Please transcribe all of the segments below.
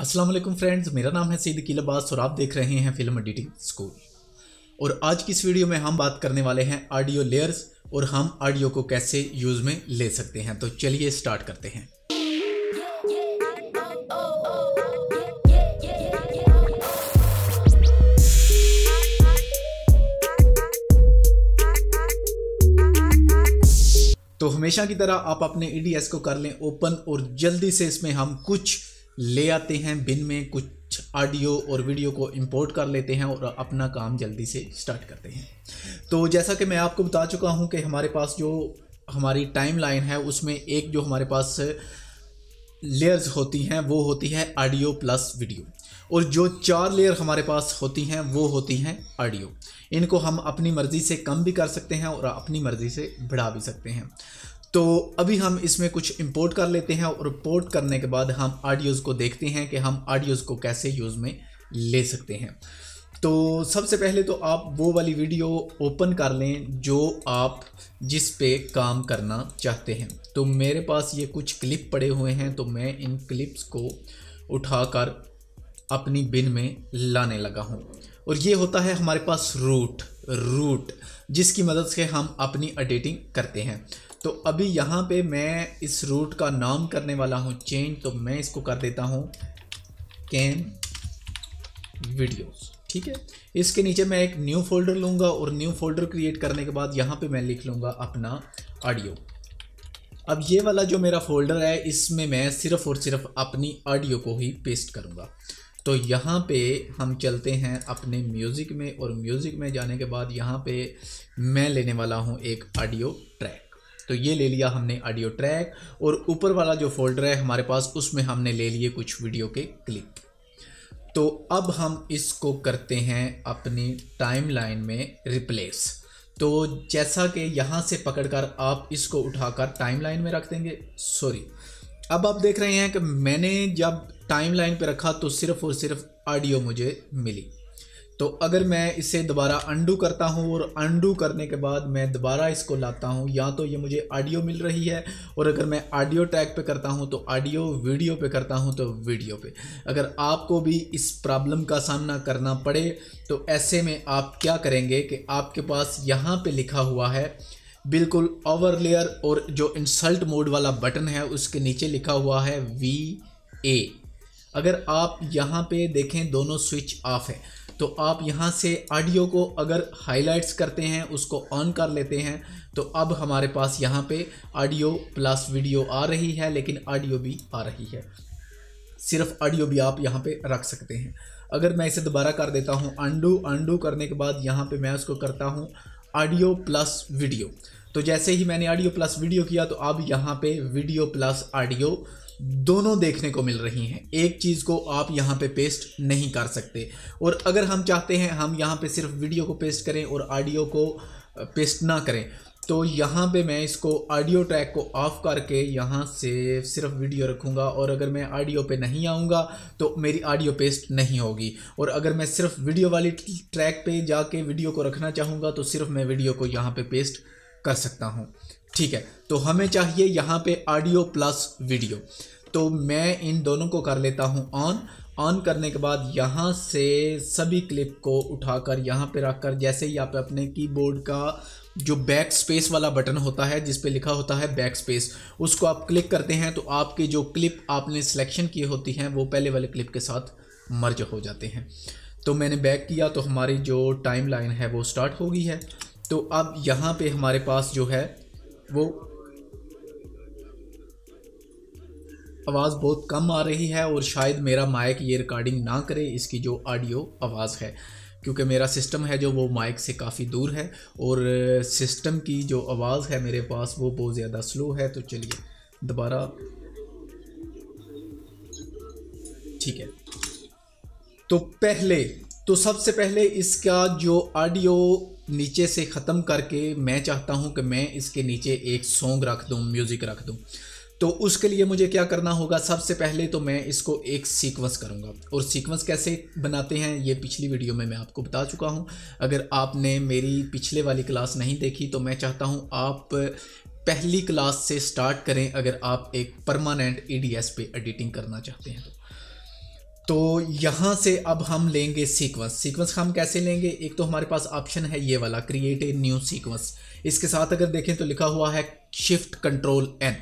Aslam friends मेरा नाम है सईद किल अब्बास और आप देख रहे हैं फिल्म एडिटिंग स्कूल और आज की इस वीडियो में हम बात करने वाले हैं ऑडियो लेयर्स और हम ऑडियो को कैसे यूज़ में ले सकते हैं तो चलिए स्टार्ट करते हैं तो हमेशा की तरह आप अपने ई e को कर लें ओपन और जल्दी से इसमें हम कुछ ले आते हैं बिन में कुछ ऑडियो और वीडियो को इंपोर्ट कर लेते हैं और अपना काम जल्दी से स्टार्ट करते हैं तो जैसा कि मैं आपको बता चुका हूं कि हमारे पास जो हमारी टाइम लाइन है उसमें एक जो हमारे पास लेयर्स होती हैं वो होती है ऑडियो प्लस वीडियो और जो चार लेयर हमारे पास होती हैं वो होती हैं ऑडियो इनको हम अपनी मर्ज़ी से कम भी कर सकते हैं और अपनी मर्ज़ी से बढ़ा भी सकते हैं तो अभी हम इसमें कुछ इंपोर्ट कर लेते हैं और इम्पोर्ट करने के बाद हम ऑडियोज़ को देखते हैं कि हम ऑडियोज़ को कैसे यूज़ में ले सकते हैं तो सबसे पहले तो आप वो वाली वीडियो ओपन कर लें जो आप जिस पे काम करना चाहते हैं तो मेरे पास ये कुछ क्लिप पड़े हुए हैं तो मैं इन क्लिप्स को उठाकर अपनी बिन में लाने लगा हूँ और ये होता है हमारे पास रूट रूट जिसकी मदद से हम अपनी एडिटिंग करते हैं तो अभी यहाँ पे मैं इस रूट का नाम करने वाला हूँ चेंज तो मैं इसको कर देता हूँ कैन वीडियोस ठीक है इसके नीचे मैं एक न्यू फोल्डर लूँगा और न्यू फोल्डर क्रिएट करने के बाद यहाँ पे मैं लिख लूँगा अपना ऑडियो अब ये वाला जो मेरा फोल्डर है इसमें मैं सिर्फ और सिर्फ अपनी ऑडियो को ही पेस्ट करूँगा तो यहाँ पे हम चलते हैं अपने म्यूज़िक में और म्यूज़िक में जाने के बाद यहाँ पे मैं लेने वाला हूँ एक ऑडियो ट्रैक तो ये ले लिया हमने ऑडियो ट्रैक और ऊपर वाला जो फोल्डर है हमारे पास उसमें हमने ले लिए कुछ वीडियो के क्लिप तो अब हम इसको करते हैं अपनी टाइमलाइन में रिप्लेस तो जैसा कि यहाँ से पकड़कर आप इसको उठाकर टाइमलाइन में रख देंगे सॉरी अब आप देख रहे हैं कि मैंने जब टाइमलाइन पे रखा तो सिर्फ़ और सिर्फ ऑडियो मुझे मिली तो अगर मैं इसे दोबारा अंडू करता हूँ और अंडू करने के बाद मैं दोबारा इसको लाता हूँ या तो ये मुझे ऑडियो मिल रही है और अगर मैं ऑडियो टैग पे करता हूँ तो ऑडियो वीडियो पे करता हूँ तो वीडियो पे अगर आपको भी इस प्रॉब्लम का सामना करना पड़े तो ऐसे में आप क्या करेंगे कि आपके पास यहाँ पर लिखा हुआ है बिल्कुल ओवर लेयर और जो इंसल्ट मोड वाला बटन है उसके नीचे लिखा हुआ है वी ए अगर आप यहाँ पे देखें दोनों स्विच ऑफ है तो आप यहाँ से ऑडियो को अगर हाईलाइट्स करते हैं उसको ऑन कर लेते हैं तो अब हमारे पास यहाँ पे ऑडियो प्लस वीडियो आ रही है लेकिन ऑडियो भी आ रही है सिर्फ ऑडियो भी आप यहाँ पे रख सकते हैं अगर मैं इसे दोबारा कर देता हूँ अंडू अंडू करने के बाद यहाँ पे मैं उसको करता हूँ ऑडियो प्लस वीडियो तो जैसे ही मैंने ऑडियो प्लस वीडियो किया तो अब यहाँ पे वीडियो प्लस ऑडियो दोनों देखने को मिल रही हैं एक चीज़ को आप यहाँ पे पेस्ट नहीं कर सकते और अगर हम चाहते हैं हम यहाँ पे सिर्फ वीडियो को पेस्ट करें और ऑडियो को पेस्ट ना करें तो यहाँ पे मैं इसको ऑडियो ट्रैक को ऑफ़ करके यहाँ से सिर्फ वीडियो रखूँगा और अगर मैं ऑडियो पे नहीं आऊँगा तो मेरी ऑडियो पेस्ट नहीं होगी और अगर मैं सिर्फ वीडियो वाली ट्रैक पे जाके वीडियो को रखना चाहूँगा तो सिर्फ मैं वीडियो को यहाँ पे पेस्ट कर सकता हूँ ठीक है तो हमें चाहिए यहाँ पे ऑडियो प्लस वीडियो तो मैं इन दोनों को कर लेता हूँ ऑन ऑन करने के बाद यहाँ से सभी क्लिप को उठाकर यहाँ पे रखकर जैसे ही आप अपने कीबोर्ड का जो बैक स्पेस वाला बटन होता है जिस पे लिखा होता है बैक स्पेस उसको आप क्लिक करते हैं तो आपकी जो क्लिप आपने सिलेक्शन की होती हैं वो पहले वाले क्लिप के साथ मर्ज हो जाते हैं तो मैंने बैक किया तो हमारी जो टाइम लाइन है वो स्टार्ट हो गई है तो अब यहाँ पर हमारे पास जो है वो आवाज़ बहुत कम आ रही है और शायद मेरा माइक ये रिकॉर्डिंग ना करे इसकी जो ऑडियो आवाज़ है क्योंकि मेरा सिस्टम है जो वो माइक से काफ़ी दूर है और सिस्टम की जो आवाज़ है मेरे पास वो बहुत ज़्यादा स्लो है तो चलिए दोबारा ठीक है तो पहले तो सबसे पहले इसका जो ऑडियो नीचे से ख़त्म करके मैं चाहता हूँ कि मैं इसके नीचे एक सॉन्ग रख दूँ म्यूज़िक रख दूँ तो उसके लिए मुझे क्या करना होगा सबसे पहले तो मैं इसको एक सीक्वेंस करूँगा और सीक्वेंस कैसे बनाते हैं ये पिछली वीडियो में मैं आपको बता चुका हूँ अगर आपने मेरी पिछले वाली क्लास नहीं देखी तो मैं चाहता हूँ आप पहली क्लास से स्टार्ट करें अगर आप एक परमानेंट ई e पे एडिटिंग करना चाहते हैं तो तो यहाँ से अब हम लेंगे सीक्वेंस सीक्वेंस हम कैसे लेंगे एक तो हमारे पास ऑप्शन है ये वाला क्रिएट ए न्यू सीक्वेंस इसके साथ अगर देखें तो लिखा हुआ है शिफ्ट कंट्रोल एन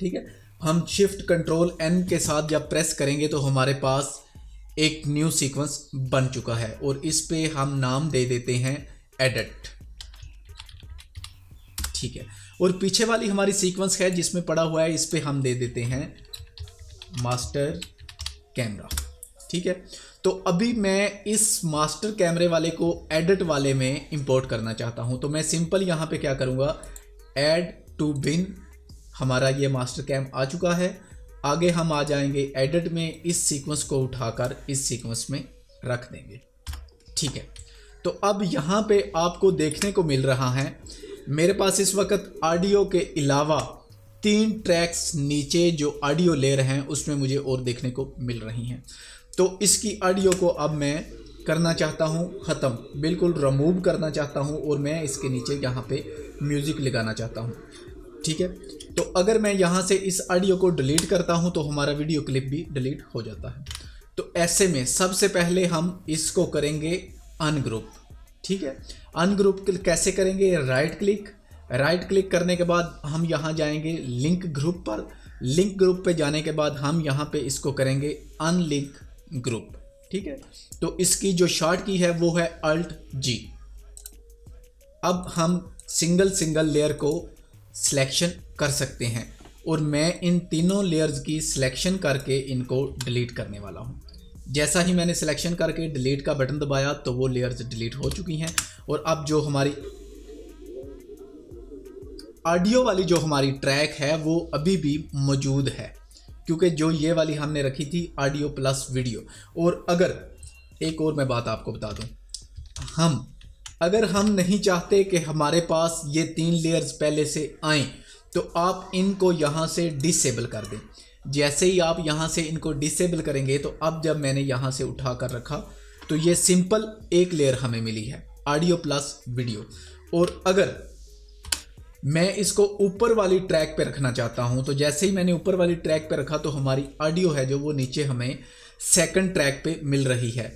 ठीक है हम शिफ्ट कंट्रोल एन के साथ जब प्रेस करेंगे तो हमारे पास एक न्यू सीक्वेंस बन चुका है और इस पे हम नाम दे देते हैं एडिट ठीक है और पीछे वाली हमारी सीक्वेंस है जिसमें पड़ा हुआ है इस पे हम दे देते हैं मास्टर कैमरा ठीक है तो अभी मैं इस मास्टर कैमरे वाले को एडिट वाले में इंपोर्ट करना चाहता हूं तो मैं सिंपल यहां पे क्या करूंगा ऐड टू बिन हमारा ये मास्टर कैम आ चुका है आगे हम आ जाएंगे एडिट में इस सीक्वेंस को उठाकर इस सीक्वेंस में रख देंगे ठीक है तो अब यहां पे आपको देखने को मिल रहा है मेरे पास इस वक्त ऑडियो के अलावा तीन ट्रैक्स नीचे जो ऑडियो ले रहे हैं उसमें मुझे और देखने को मिल रही हैं तो इसकी ऑडियो को अब मैं करना चाहता हूँ ख़त्म बिल्कुल रमूव करना चाहता हूँ और मैं इसके नीचे यहाँ पे म्यूज़िक लगाना चाहता हूँ ठीक है तो अगर मैं यहाँ से इस ऑडियो को डिलीट करता हूँ तो हमारा वीडियो क्लिप भी डिलीट हो जाता है तो ऐसे में सबसे पहले हम इसको करेंगे अनग्रुप ठीक है अनग्रुप कैसे करेंगे राइट क्लिक राइट क्लिक करने के बाद हम यहाँ जाएंगे लिंक ग्रुप पर लिंक ग्रुप पे जाने के बाद हम यहाँ पे इसको करेंगे अनलिंक ग्रुप ठीक है तो इसकी जो शॉर्ट की है वो है अल्ट जी अब हम सिंगल सिंगल लेयर को सिलेक्शन कर सकते हैं और मैं इन तीनों लेयर्स की सिलेक्शन करके इनको डिलीट करने वाला हूँ जैसा ही मैंने सिलेक्शन करके डिलीट का बटन दबाया तो वो लेयर्स डिलीट हो चुकी हैं और अब जो हमारी ऑडियो वाली जो हमारी ट्रैक है वो अभी भी मौजूद है क्योंकि जो ये वाली हमने रखी थी ऑडियो प्लस वीडियो और अगर एक और मैं बात आपको बता दूं हम अगर हम नहीं चाहते कि हमारे पास ये तीन लेयर्स पहले से आए तो आप इनको यहाँ से डिसेबल कर दें जैसे ही आप यहाँ से इनको डिसेबल करेंगे तो अब जब मैंने यहाँ से उठा कर रखा तो ये सिंपल एक लेयर हमें मिली है ऑडियो प्लस वीडियो और अगर मैं इसको ऊपर वाली ट्रैक पे रखना चाहता हूँ तो जैसे ही मैंने ऊपर वाली ट्रैक पे रखा तो हमारी ऑडियो है जो वो नीचे हमें सेकंड ट्रैक पे मिल रही है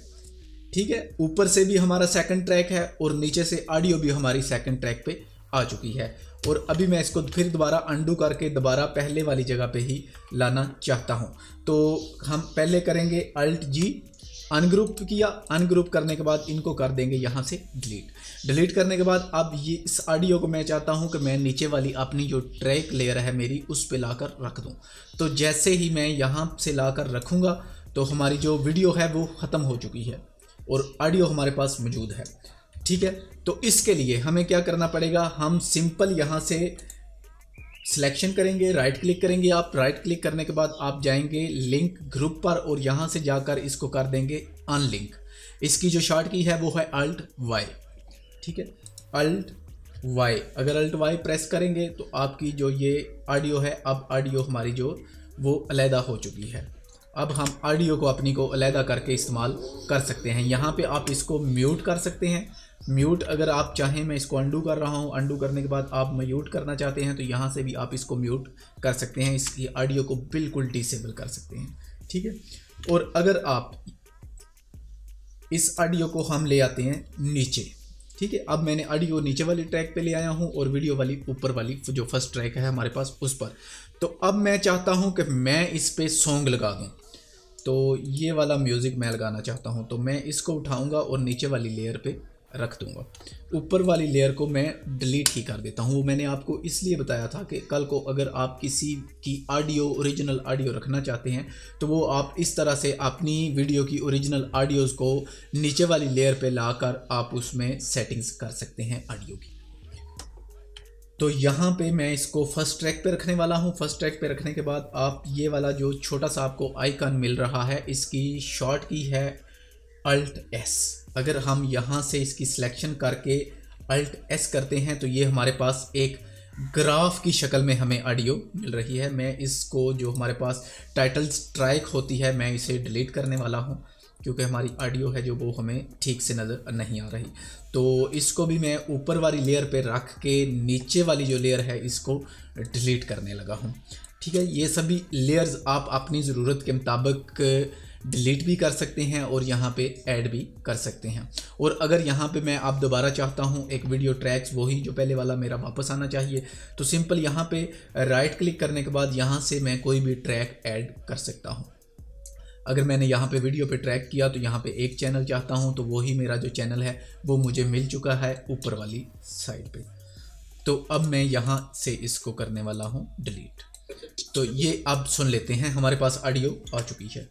ठीक है ऊपर से भी हमारा सेकंड ट्रैक है और नीचे से ऑडियो भी हमारी सेकंड ट्रैक पे आ चुकी है और अभी मैं इसको फिर दोबारा अंडू करके दोबारा पहले वाली जगह पे ही लाना चाहता हूँ तो हम पहले करेंगे अल्ट जी अनग्रुप किया अनग्रुप करने के बाद इनको कर देंगे यहाँ से डिलीट डिलीट करने के बाद अब ये इस ऑडियो को मैं चाहता हूँ कि मैं नीचे वाली अपनी जो ट्रैक लेयर है मेरी उस पर लाकर रख दूँ तो जैसे ही मैं यहाँ से लाकर रखूँगा तो हमारी जो वीडियो है वो ख़त्म हो चुकी है और ऑडियो हमारे पास मौजूद है ठीक है तो इसके लिए हमें क्या करना पड़ेगा हम सिंपल यहाँ से सिलेक्शन करेंगे राइट क्लिक करेंगे आप राइट क्लिक करने के बाद आप जाएंगे लिंक ग्रुप पर और यहाँ से जाकर इसको कर देंगे अनलिंक इसकी जो शॉर्ट की है वो है अल्ट वाई ठीक है अल्ट वाई अगर अल्ट वाई प्रेस करेंगे तो आपकी जो ये ऑडियो है अब ऑडियो हमारी जो वो अलहदा हो चुकी है अब हम ऑडियो को अपनी को अलहदा करके इस्तेमाल कर सकते हैं यहाँ पे आप इसको म्यूट कर सकते हैं म्यूट अगर आप चाहें मैं इसको अंडू कर रहा हूं अंडू करने के बाद आप म्यूट करना चाहते हैं तो यहाँ से भी आप इसको म्यूट कर सकते हैं इसकी ऑडियो को बिल्कुल डिसेबल कर सकते हैं ठीक है और अगर आप इस ऑडियो को हम ले आते हैं नीचे ठीक है अब मैंने ऑडियो नीचे वाली ट्रैक पे ले आया हूँ और वीडियो वाली ऊपर वाली जो फर्स्ट ट्रैक है हमारे पास उस पर तो अब मैं चाहता हूँ कि मैं इस पर सॉन्ग लगा दूँ तो ये वाला म्यूज़िक मैं लगाना चाहता हूँ तो मैं इसको उठाऊँगा और नीचे वाली लेयर पर रख दूंगा ऊपर वाली लेयर को मैं डिलीट ही कर देता हूँ वो मैंने आपको इसलिए बताया था कि कल को अगर आप किसी की ऑडियो ओरिजिनल ऑडियो रखना चाहते हैं तो वो आप इस तरह से अपनी वीडियो की ओरिजिनल ऑडियोज़ को नीचे वाली लेयर पे लाकर आप उसमें सेटिंग्स कर सकते हैं ऑडियो की तो यहाँ पे मैं इसको फर्स्ट ट्रैक पे रखने वाला हूँ फर्स्ट ट्रैक पे रखने के बाद आप ये वाला जो छोटा सा आपको आइकन मिल रहा है इसकी शॉर्ट की है अल्ट एस अगर हम यहाँ से इसकी सिलेक्शन करके अल्ट एस करते हैं तो ये हमारे पास एक ग्राफ की शक्ल में हमें ऑडियो मिल रही है मैं इसको जो हमारे पास टाइटल स्ट्राइक होती है मैं इसे डिलीट करने वाला हूँ क्योंकि हमारी ऑडियो है जो वो हमें ठीक से नज़र नहीं आ रही तो इसको भी मैं ऊपर वाली लेयर पे रख के नीचे वाली जो लेयर है इसको डिलीट करने लगा हूँ ठीक है ये सभी लेयर्स आप अपनी ज़रूरत के मुताबिक डिलीट भी कर सकते हैं और यहाँ पे ऐड भी कर सकते हैं और अगर यहाँ पे मैं आप दोबारा चाहता हूँ एक वीडियो ट्रैक्स वही जो पहले वाला मेरा वापस आना चाहिए तो सिंपल यहाँ पे राइट क्लिक करने के बाद यहाँ से मैं कोई भी ट्रैक ऐड कर सकता हूँ अगर मैंने यहाँ पे वीडियो पे ट्रैक किया तो यहाँ पे एक चैनल चाहता हूँ तो वही मेरा जो चैनल है वो मुझे मिल चुका है ऊपर वाली साइड पे तो अब मैं यहाँ से इसको करने वाला हूँ डिलीट तो ये अब सुन लेते हैं हमारे पास ऑडियो आ चुकी है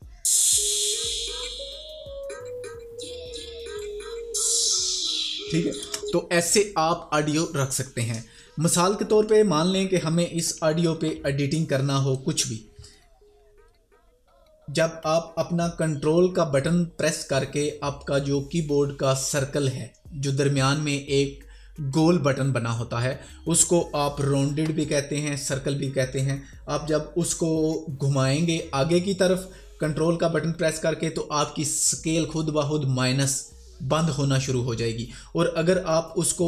ठीक है तो ऐसे आप ऑडियो रख सकते हैं मिसाल के तौर पे मान लें कि हमें इस ऑडियो पे एडिटिंग करना हो कुछ भी जब आप अपना कंट्रोल का बटन प्रेस करके आपका जो कीबोर्ड का सर्कल है जो दरमियान में एक गोल बटन बना होता है उसको आप राउंडेड भी कहते हैं सर्कल भी कहते हैं आप जब उसको घुमाएंगे आगे की तरफ कंट्रोल का बटन प्रेस करके तो आपकी स्केल खुद ब खुद माइनस बंद होना शुरू हो जाएगी और अगर आप उसको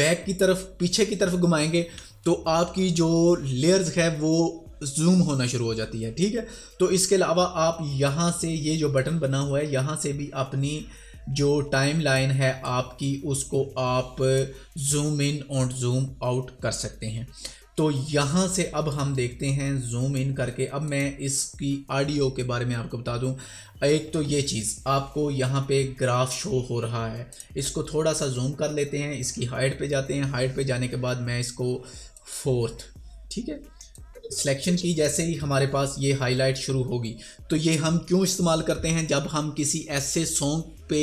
बैक की तरफ पीछे की तरफ घुमाएंगे तो आपकी जो लेयर्स है वो जूम होना शुरू हो जाती है ठीक है तो इसके अलावा आप यहाँ से ये जो बटन बना हुआ है यहाँ से भी अपनी जो टाइम लाइन है आपकी उसको आप जूम इन और जूम आउट कर सकते हैं तो यहाँ से अब हम देखते हैं जूम इन करके अब मैं इसकी आडियो के बारे में आपको बता दूँ एक तो ये चीज़ आपको यहाँ पे ग्राफ शो हो रहा है इसको थोड़ा सा जूम कर लेते हैं इसकी हाइट पे जाते हैं हाइट पे जाने के बाद मैं इसको फोर्थ ठीक है सिलेक्शन की जैसे ही हमारे पास ये हाईलाइट शुरू होगी तो ये हम क्यों इस्तेमाल करते हैं जब हम किसी ऐसे सॉन्ग पे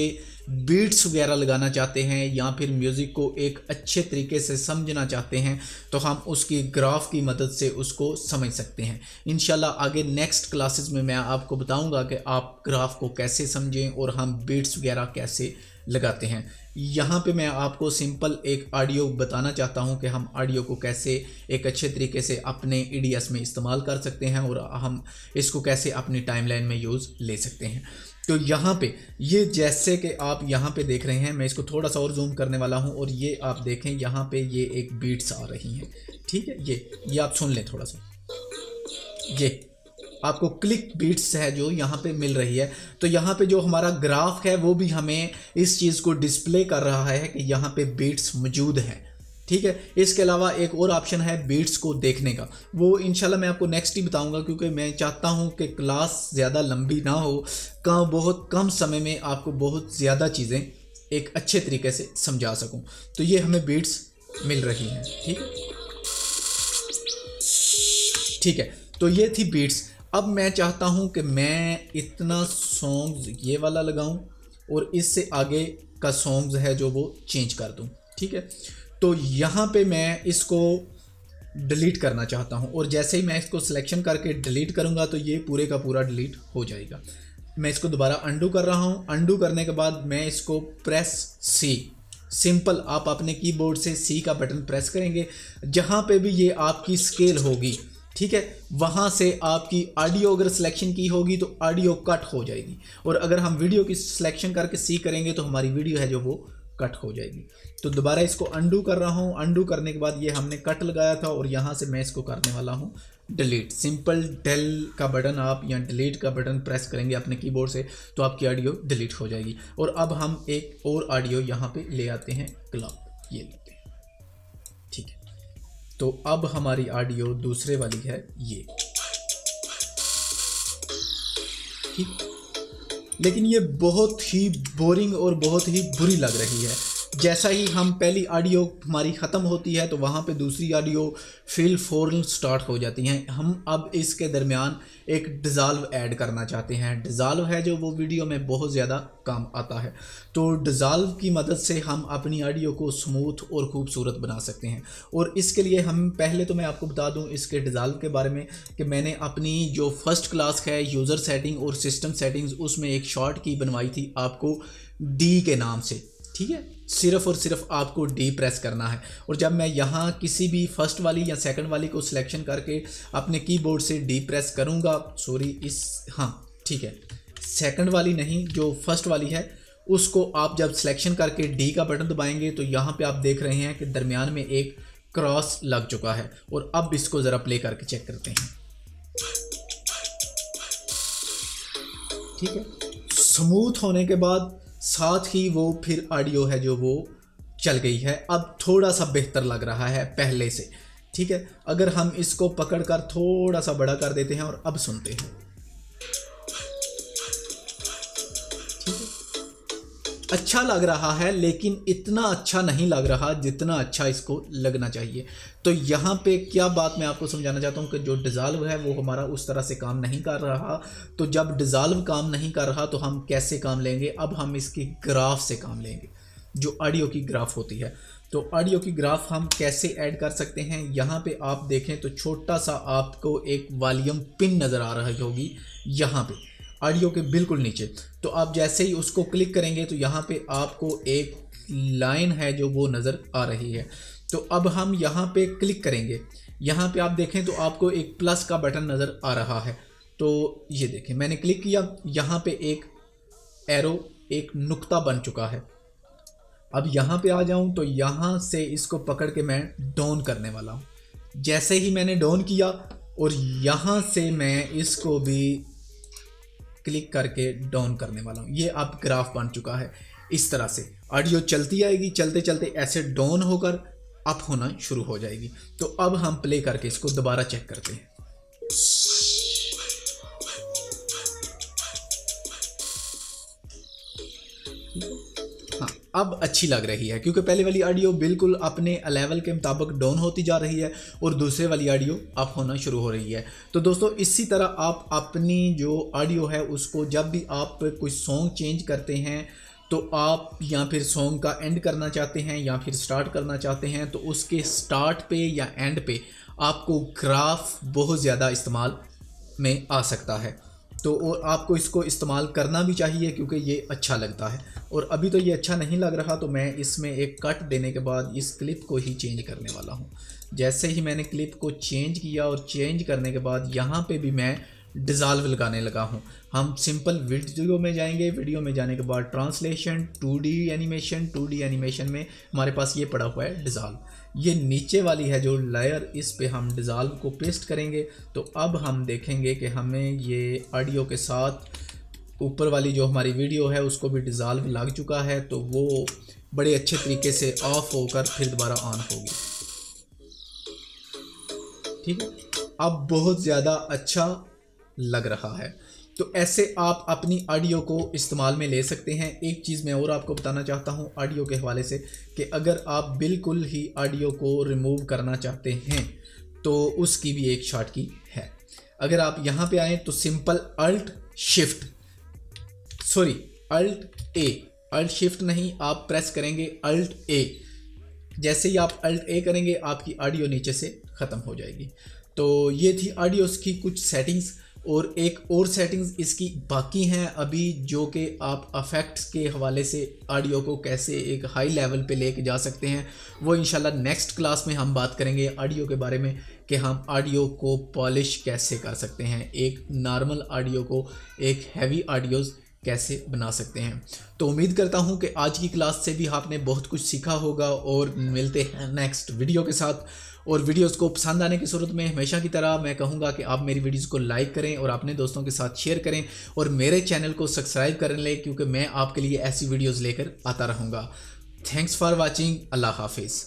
बीट्स वगैरह लगाना चाहते हैं या फिर म्यूज़िक को एक अच्छे तरीके से समझना चाहते हैं तो हम उसकी ग्राफ की मदद से उसको समझ सकते हैं इन आगे नेक्स्ट क्लासेस में मैं आपको बताऊंगा कि आप ग्राफ को कैसे समझें और हम बीट्स वगैरह कैसे लगाते हैं यहाँ पे मैं आपको सिंपल एक ऑडियो बताना चाहता हूँ कि हम ऑडियो को कैसे एक अच्छे तरीके से अपने ई में इस्तेमाल कर सकते हैं और हम इसको कैसे अपनी टाइमलाइन में यूज़ ले सकते हैं तो यहाँ पे ये जैसे कि आप यहाँ पे देख रहे हैं मैं इसको थोड़ा सा और जूम करने वाला हूँ और ये आप देखें यहाँ पे ये एक बीट्स आ रही हैं ठीक है ये ये आप सुन लें थोड़ा सा ये आपको क्लिक बीट्स है जो यहाँ पे मिल रही है तो यहाँ पे जो हमारा ग्राफ है वो भी हमें इस चीज़ को डिस्प्ले कर रहा है कि यहाँ पे बीट्स मौजूद हैं ठीक है इसके अलावा एक और ऑप्शन है बीट्स को देखने का वो इनशाला मैं आपको नेक्स्ट ही बताऊंगा क्योंकि मैं चाहता हूं कि क्लास ज़्यादा लंबी ना हो कम बहुत कम समय में आपको बहुत ज़्यादा चीज़ें एक अच्छे तरीके से समझा सकूं तो ये हमें बीट्स मिल रही हैं ठीक है ठीक है तो ये थी बीट्स अब मैं चाहता हूँ कि मैं इतना सॉन्ग्स ये वाला लगाऊँ और इससे आगे का सॉन्ग्स है जो वो चेंज कर दूँ ठीक है तो यहाँ पे मैं इसको डिलीट करना चाहता हूँ और जैसे ही मैं इसको सिलेक्शन करके डिलीट करूँगा तो ये पूरे का पूरा डिलीट हो जाएगा मैं इसको दोबारा अंडू कर रहा हूँ अंडू करने के बाद मैं इसको प्रेस सी सिंपल आप अपने कीबोर्ड से सी का बटन प्रेस करेंगे जहाँ पे भी ये आपकी स्केल होगी ठीक है वहाँ से आपकी ऑडियो अगर सिलेक्शन की होगी तो ऑडियो कट हो जाएगी और अगर हम वीडियो की सिलेक्शन करके सी करेंगे तो हमारी वीडियो है जो वो कट हो जाएगी तो दोबारा इसको अंडू कर रहा हूँ अंडू करने के बाद ये हमने कट लगाया था और यहाँ से मैं इसको करने वाला हूँ डिलीट सिंपल डेल का बटन आप या डिलीट का बटन प्रेस करेंगे अपने कीबोर्ड से तो आपकी ऑडियो डिलीट हो जाएगी और अब हम एक और ऑडियो यहाँ पे ले आते हैं क्लब ये लेते हैं ठीक है तो अब हमारी ऑडियो दूसरे वाली है ये ठीक लेकिन ये बहुत ही बोरिंग और बहुत ही बुरी लग रही है जैसा ही हम पहली ऑडियो हमारी ख़त्म होती है तो वहाँ पे दूसरी ऑडियो फिल फोर स्टार्ट हो जाती हैं हम अब इसके दरमियान एक डिज़ाल्व ऐड करना चाहते हैं डिज़ाल्व है जो वो वीडियो में बहुत ज़्यादा काम आता है तो डिज़ाल्व की मदद से हम अपनी ऑडियो को स्मूथ और ख़ूबसूरत बना सकते हैं और इसके लिए हम पहले तो मैं आपको बता दूँ इसके डिज़ाल्व के बारे में कि मैंने अपनी जो फ़र्स्ट क्लास है यूज़र सेटिंग और सिस्टम सेटिंग्स उसमें एक शॉर्ट की बनवाई थी आपको डी के नाम से ठीक है सिर्फ और सिर्फ आपको डी प्रेस करना है और जब मैं यहाँ किसी भी फर्स्ट वाली या सेकंड वाली को सिलेक्शन करके अपने कीबोर्ड से डी प्रेस करूँगा सॉरी इस हाँ ठीक है सेकंड वाली नहीं जो फर्स्ट वाली है उसको आप जब सिलेक्शन करके डी का बटन दबाएंगे तो यहाँ पे आप देख रहे हैं कि दरमियान में एक क्रॉस लग चुका है और अब इसको ज़रा प्ले करके चेक करते हैं ठीक है स्मूथ होने के बाद साथ ही वो फिर ऑडियो है जो वो चल गई है अब थोड़ा सा बेहतर लग रहा है पहले से ठीक है अगर हम इसको पकड़ कर थोड़ा सा बड़ा कर देते हैं और अब सुनते हैं अच्छा लग रहा है लेकिन इतना अच्छा नहीं लग रहा जितना अच्छा इसको लगना चाहिए तो यहाँ पे क्या बात मैं आपको समझाना चाहता हूँ कि जो डिज़ाल्व है वो हमारा उस तरह से काम नहीं कर रहा तो जब डिज़ाल्व काम नहीं कर रहा तो हम कैसे काम लेंगे अब हम इसकी ग्राफ से काम लेंगे जो ऑडियो की ग्राफ होती है तो ऑडियो की ग्राफ हम कैसे ऐड कर सकते हैं यहाँ पे आप देखें तो छोटा सा आपको एक वॉल्यूम पिन नज़र आ रही होगी यहाँ पे ऑडियो के बिल्कुल नीचे तो आप जैसे ही उसको क्लिक करेंगे तो यहाँ पे आपको एक लाइन है जो वो नज़र आ रही है तो अब हम यहाँ पे क्लिक करेंगे यहाँ पे आप देखें तो आपको एक प्लस का बटन नज़र आ रहा है तो ये देखें मैंने क्लिक किया यहाँ पे एक एरो एक नुक्ता बन चुका है अब यहाँ पे आ जाऊँ तो यहाँ से इसको पकड़ के मैं डाउन करने वाला हूँ जैसे ही मैंने डाउन किया और यहाँ से मैं इसको भी क्लिक करके डाउन करने वाला हूँ ये अब ग्राफ बन चुका है इस तरह से ऑडियो चलती आएगी चलते चलते ऐसे डाउन होकर अप होना शुरू हो जाएगी तो अब हम प्ले करके इसको दोबारा चेक करते हैं Thank you. अब अच्छी लग रही है क्योंकि पहले वाली ऑडियो बिल्कुल अपने लेवल के मुताबिक डाउन होती जा रही है और दूसरे वाली ऑडियो अप होना शुरू हो रही है तो दोस्तों इसी तरह आप अपनी जो ऑडियो है उसको जब भी आप कोई सॉन्ग चेंज करते हैं तो आप या फिर सॉन्ग का एंड करना चाहते हैं या फिर स्टार्ट करना चाहते हैं तो उसके स्टार्ट पे या एंड पे आपको ग्राफ बहुत ज़्यादा इस्तेमाल में आ सकता है तो और आपको इसको इस्तेमाल करना भी चाहिए क्योंकि ये अच्छा लगता है और अभी तो ये अच्छा नहीं लग रहा तो मैं इसमें एक कट देने के बाद इस क्लिप को ही चेंज करने वाला हूँ जैसे ही मैंने क्लिप को चेंज किया और चेंज करने के बाद यहाँ पे भी मैं डिज़ाल्व लगाने लगा हूँ हम सिंपल वीडियो में जाएंगे वीडियो में जाने के बाद translation to animation to animation में हमारे पास ये पड़ा हुआ है डिज़ाल्व ये नीचे वाली है जो लायर इस पे हम डिज़ाल्व को पेस्ट करेंगे तो अब हम देखेंगे कि हमें ये ऑडियो के साथ ऊपर वाली जो हमारी वीडियो है उसको भी डिज़ाल्व लग चुका है तो वो बड़े अच्छे तरीके से ऑफ़ होकर फिर दोबारा ऑन होगी ठीक है अब बहुत ज़्यादा अच्छा लग रहा है तो ऐसे आप अपनी ऑडियो को इस्तेमाल में ले सकते हैं एक चीज़ मैं और आपको बताना चाहता हूँ ऑडियो के हवाले से कि अगर आप बिल्कुल ही ऑडियो को रिमूव करना चाहते हैं तो उसकी भी एक शॉर्ट की है अगर आप यहाँ पे आए तो simple alt shift sorry alt A alt shift नहीं आप प्रेस करेंगे अल्ट ए जैसे ही आप अल्ट ए करेंगे आपकी ऑडियो नीचे से ख़त्म हो जाएगी तो ये थी ऑडियोज़ की कुछ सेटिंग्स और एक और सेटिंग्स इसकी बाकी हैं अभी जो कि आप अफेक्ट्स के हवाले से ऑडियो को कैसे एक हाई लेवल पे लेके जा सकते हैं वो इन नेक्स्ट क्लास में हम बात करेंगे ऑडियो के बारे में कि हम ऑडियो को पॉलिश कैसे कर सकते हैं एक नॉर्मल ऑडियो को एक हैवी ऑडियोज़ कैसे बना सकते हैं तो उम्मीद करता हूँ कि आज की क्लास से भी आपने बहुत कुछ सीखा होगा और मिलते हैं नेक्स्ट वीडियो के साथ और वीडियोस को पसंद आने की सूरत में हमेशा की तरह मैं कहूँगा कि आप मेरी वीडियोस को लाइक करें और अपने दोस्तों के साथ शेयर करें और मेरे चैनल को सब्सक्राइब कर लें क्योंकि मैं आपके लिए ऐसी वीडियोज़ लेकर आता रहूँगा थैंक्स फॉर वॉचिंग अल्लाह हाफिज़